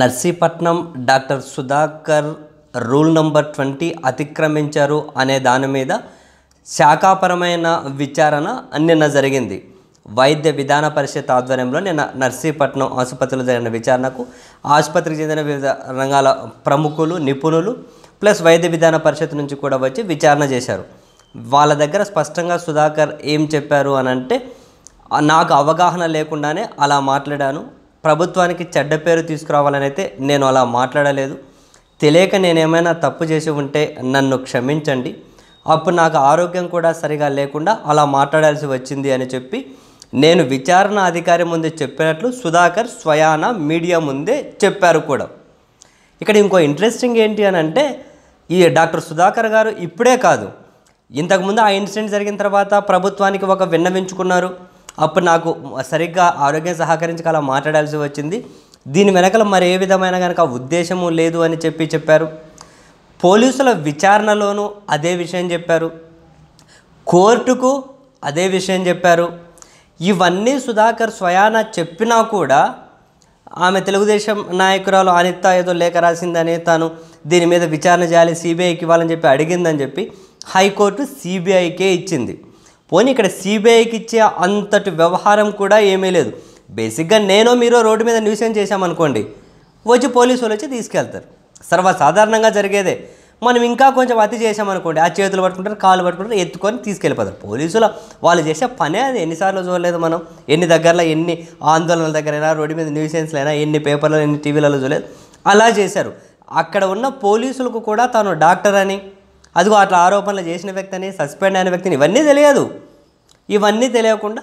Narsipatnam doctor Sudhakar rule number twenty అతిక్రమించారు అనే దాని మీద శాఖాపరమైన విచారణ నిన్న జరిగింది వైద్య విధాన పరిషత్ ఆధ్వర్యంలో నిన్న నర్సీపట్నం ఆసుపత్రిలో జరిగిన విచారణకు ఆసుపత్రికి చెందిన వివిధ రంగాల ప్రముఖులు నిపుణులు ప్లస్ వైద్య విధాన పరిషత్ నుంచి కూడా వచ్చి విచారణ చేశారు వాళ్ళ దగ్గర స్పష్టంగా సుధాకర్ ఏం చెప్పారు అని అంటే నాకు అవగాహన లేకుండానే అలా మాట్లాడాను ప్రభుత్వానికి చెడ్డ పేరు తీసుకురావాలని అయితే నేను అలా మాట్లాడలేదు తెలియక నేనేమైనా తప్పు చేసి ఉంటే నన్ను క్షమించండి అప్పుడు నాకు ఆరోగ్యం కూడా సరిగా లేకుండా అలా మాట్లాడాల్సి వచ్చింది అని చెప్పి నేను విచారణ అధికారి ముందే చెప్పినట్లు సుధాకర్ స్వయాన మీడియా ముందే చెప్పారు కూడా ఇక్కడ ఇంకో ఇంట్రెస్టింగ్ ఏంటి అని అంటే ఈ డాక్టర్ సుధాకర్ గారు ఇప్పుడే కాదు ఇంతకుముందు ఆ ఇన్సిడెంట్ జరిగిన తర్వాత ప్రభుత్వానికి ఒక విన్నవించుకున్నారు అప్పుడు నాకు సరిగ్గా ఆరోగ్యం సహకరించగల అలా మాట్లాడాల్సి వచ్చింది దీని వెనకల మరి ఏ విధమైన కనుక ఉద్దేశము లేదు అని చెప్పి చెప్పారు పోలీసుల విచారణలోనూ అదే విషయం చెప్పారు కోర్టుకు అదే విషయం చెప్పారు ఇవన్నీ సుధాకర్ స్వయాన చెప్పినా కూడా ఆమె తెలుగుదేశం నాయకురాలు అనిత ఏదో లేఖ రాసిందని తాను దీని మీద విచారణ చేయాలి సిబిఐకి ఇవ్వాలని చెప్పి అడిగిందని చెప్పి హైకోర్టు సిబిఐకే ఇచ్చింది పోనీ ఇక్కడ సిబిఐకి ఇచ్చే అంతటి వ్యవహారం కూడా ఏమీ లేదు బేసిక్గా నేను మీరు రోడ్డు మీద ఏం చేశామనుకోండి వచ్చి పోలీసు వాళ్ళు వచ్చి తీసుకెళ్తారు సర్వసాధారణంగా జరిగేదే మనం ఇంకా కొంచెం అతి చేసామనుకోండి ఆ చేతులు పట్టుకుంటారు కాళ్ళు పట్టుకుంటారు ఎత్తుకొని తీసుకెళ్ళిపోతారు పోలీసుల వాళ్ళు చేసే పనే అది ఎన్నిసార్లు చూడలేదు మనం ఎన్ని దగ్గరలో ఎన్ని ఆందోళనల అయినా రోడ్డు మీద అయినా ఎన్ని పేపర్లు ఎన్ని టీవీలలో చూడలేదు అలా చేశారు అక్కడ ఉన్న పోలీసులకు కూడా తాను డాక్టర్ అని అదిగో అట్లా ఆరోపణలు చేసిన వ్యక్తిని సస్పెండ్ అయిన వ్యక్తిని ఇవన్నీ తెలియదు ఇవన్నీ తెలియకుండా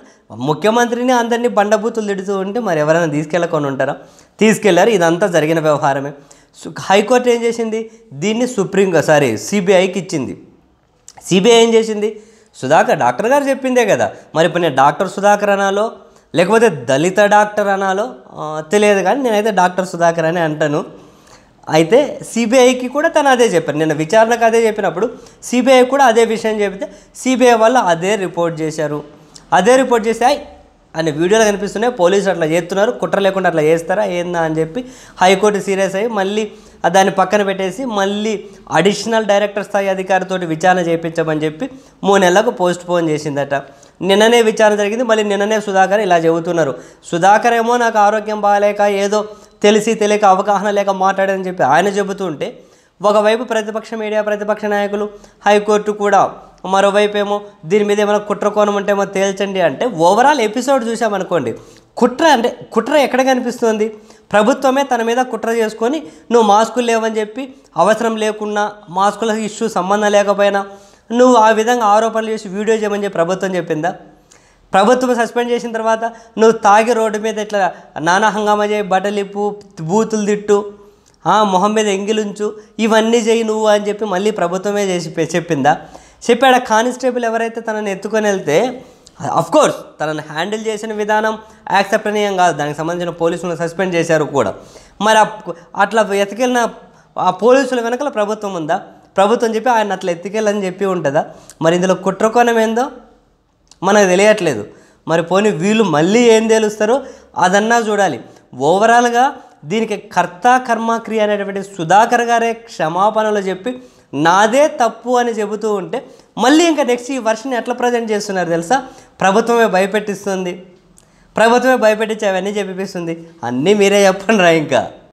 ముఖ్యమంత్రిని అందరినీ బండబూతులు తిడుతూ ఉంటే మరి ఎవరైనా తీసుకెళ్ళకొని ఉంటారా తీసుకెళ్లారు ఇదంతా జరిగిన వ్యవహారమే హైకోర్టు ఏం చేసింది దీన్ని సుప్రీం సారీ సిబిఐకి ఇచ్చింది సిబిఐ ఏం చేసింది సుధాకర్ డాక్టర్ గారు చెప్పిందే కదా మరి ఇప్పుడు నేను డాక్టర్ సుధాకర్ అనాలో లేకపోతే దళిత డాక్టర్ అనాలో తెలియదు కానీ నేనైతే డాక్టర్ సుధాకర్ అని అంటాను అయితే సిబిఐకి కూడా తను అదే చెప్పారు నిన్న విచారణకు అదే చెప్పినప్పుడు సిబిఐ కూడా అదే విషయం చెబితే సిబిఐ వల్ల అదే రిపోర్ట్ చేశారు అదే రిపోర్ట్ చేసి అనే వీడియోలు కనిపిస్తున్నాయి పోలీసులు అట్లా చేస్తున్నారు కుట్ర లేకుండా అట్లా చేస్తారా ఏందా అని చెప్పి హైకోర్టు సీరియస్ అయ్యి మళ్ళీ దాన్ని పక్కన పెట్టేసి మళ్ళీ అడిషనల్ డైరెక్టర్ స్థాయి అధికారితో విచారణ చేయించమని చెప్పి మూడు నెలలకు పోస్ట్ పోన్ చేసిందట నిన్ననే విచారణ జరిగింది మళ్ళీ నిన్ననే సుధాకర్ ఇలా చెబుతున్నారు సుధాకర్ ఏమో నాకు ఆరోగ్యం బాగాలేక ఏదో తెలిసి తెలియక అవగాహన లేక మాట్లాడని చెప్పి ఆయన చెబుతూ ఉంటే ఒకవైపు ప్రతిపక్ష మీడియా ప్రతిపక్ష నాయకులు హైకోర్టు కూడా మరోవైపు ఏమో దీని మీద ఏమైనా కుట్ర కోణం ఉంటే ఏమో తేల్చండి అంటే ఓవరాల్ ఎపిసోడ్ చూసామనుకోండి కుట్ర అంటే కుట్ర ఎక్కడ కనిపిస్తుంది ప్రభుత్వమే తన మీద కుట్ర చేసుకొని నువ్వు మాస్కులు లేవని చెప్పి అవసరం లేకున్నా మాస్కుల ఇష్యూ సంబంధం లేకపోయినా నువ్వు ఆ విధంగా ఆరోపణలు చేసి వీడియో చేయమని చెప్పి ప్రభుత్వం చెప్పిందా ప్రభుత్వం సస్పెండ్ చేసిన తర్వాత నువ్వు తాగి రోడ్డు మీద ఇట్లా నానా హంగామా చేయి బటలిప్పు బూతులు తిట్టు మొహం మీద ఎంగిలుంచు ఇవన్నీ చేయి నువ్వు అని చెప్పి మళ్ళీ ప్రభుత్వమే చేసి చెప్పిందా చెప్పాడు కానిస్టేబుల్ ఎవరైతే తనని ఎత్తుకొని వెళ్తే కోర్స్ తనని హ్యాండిల్ చేసిన విధానం యాక్సెప్టనీయం కాదు దానికి సంబంధించిన పోలీసులను సస్పెండ్ చేశారు కూడా మరి అట్లా ఎతికెళ్ళిన ఆ పోలీసుల వెనకల ప్రభుత్వం ఉందా ప్రభుత్వం చెప్పి ఆయన అట్లా ఎత్తుకెళ్ళని చెప్పి ఉంటుందా మరి ఇందులో కుట్రకోణం ఏందో మనకు తెలియట్లేదు మరి పోనీ వీళ్ళు మళ్ళీ ఏం తెలుస్తారో అదన్నా చూడాలి ఓవరాల్గా దీనికి కర్త కర్మక్రియ అనేటువంటి సుధాకర్ గారే క్షమాపణలు చెప్పి నాదే తప్పు అని చెబుతూ ఉంటే మళ్ళీ ఇంకా నెక్స్ట్ ఈ వర్షన్ ఎట్లా ప్రజెంట్ చేస్తున్నారు తెలుసా ప్రభుత్వమే భయపెట్టిస్తుంది ప్రభుత్వమే భయపెట్టించి అవన్నీ చెప్పిస్తుంది అన్నీ మీరే చెప్పండి రా ఇంకా